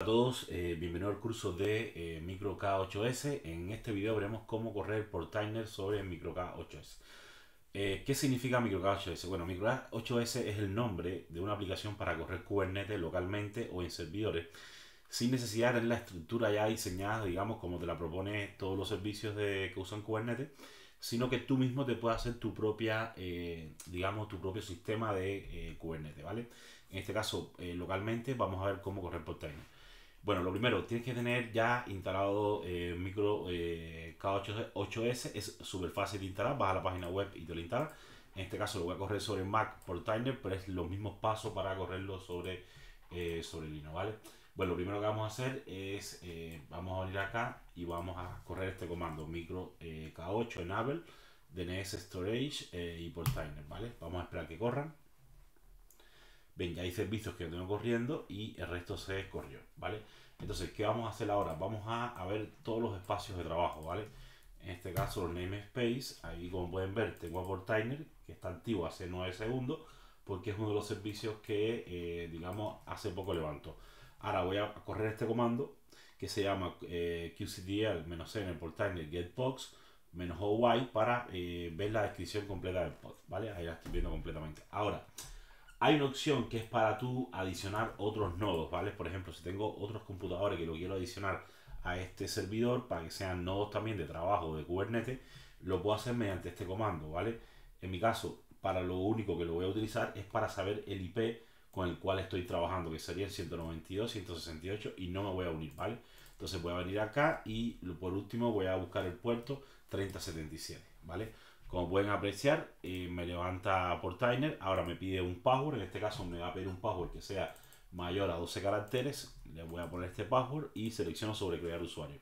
Hola a todos, eh, bienvenidos al curso de eh, Micro K8S. En este video veremos cómo correr por timer sobre Micro K8S. Eh, ¿Qué significa Micro K8S? Bueno, Micro 8 s es el nombre de una aplicación para correr Kubernetes localmente o en servidores sin necesidad de tener la estructura ya diseñada, digamos, como te la propone todos los servicios de, que usan Kubernetes, sino que tú mismo te puedes hacer tu propia, eh, digamos, tu propio sistema de eh, Kubernetes, ¿vale? En este caso, eh, localmente, vamos a ver cómo correr por Bueno, lo primero, tienes que tener ya instalado micro K8S, es súper fácil de instalar, vas a la página web y te lo instalas. En este caso lo voy a correr sobre Mac por pero es los mismos pasos para correrlo sobre, sobre Linux, ¿vale? Bueno, lo primero que vamos a hacer es, eh, vamos a abrir acá y vamos a correr este comando, micro eh, K8 enable, DNS storage eh, y portainer, ¿vale? Vamos a esperar que corran. Ven, ya hay servicios que tengo corriendo y el resto se corrió, ¿vale? Entonces, ¿qué vamos a hacer ahora? Vamos a, ver todos los espacios de trabajo, ¿vale? En este caso, el namespace, ahí como pueden ver, tengo a portainer, que está antiguo hace 9 segundos, porque es uno de los servicios que, digamos, hace poco levantó. Ahora voy a correr este comando que se llama eh, qctl-n portal get getbox menos OY para eh, ver la descripción completa del pod, ¿vale? Ahí la estoy viendo completamente. Ahora, hay una opción que es para tú adicionar otros nodos, ¿vale? Por ejemplo, si tengo otros computadores que lo quiero adicionar a este servidor para que sean nodos también de trabajo de Kubernetes, lo puedo hacer mediante este comando, ¿vale? En mi caso, para lo único que lo voy a utilizar es para saber el IP con el cual estoy trabajando, que sería el 192, 168, y no me voy a unir, ¿vale? Entonces voy a venir acá y por último voy a buscar el puerto 3077, ¿vale? Como pueden apreciar, eh, me levanta por Tiner. ahora me pide un password, en este caso me va a pedir un password que sea mayor a 12 caracteres, le voy a poner este password y selecciono sobre crear usuario.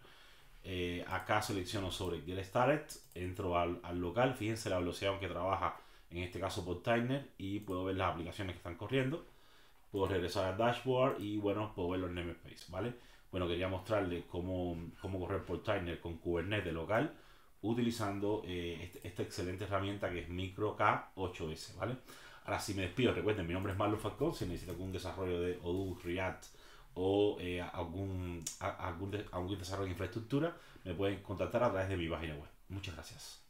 Eh, acá selecciono sobre Get Started, entro al, al local, fíjense la velocidad con que trabaja en este caso por Portainer y puedo ver las aplicaciones que están corriendo puedo regresar al dashboard y bueno, puedo ver los namespace, ¿vale? Bueno, quería mostrarles cómo, correr por Tiner con Kubernetes local utilizando eh, este, esta excelente herramienta que es Micro K8S, ¿vale? Ahora si me despido, recuerden, mi nombre es Marlon Falcón, si necesito algún desarrollo de Odoo, React o eh, algún, algún desarrollo de infraestructura, me pueden contactar a través de mi página web. Muchas gracias.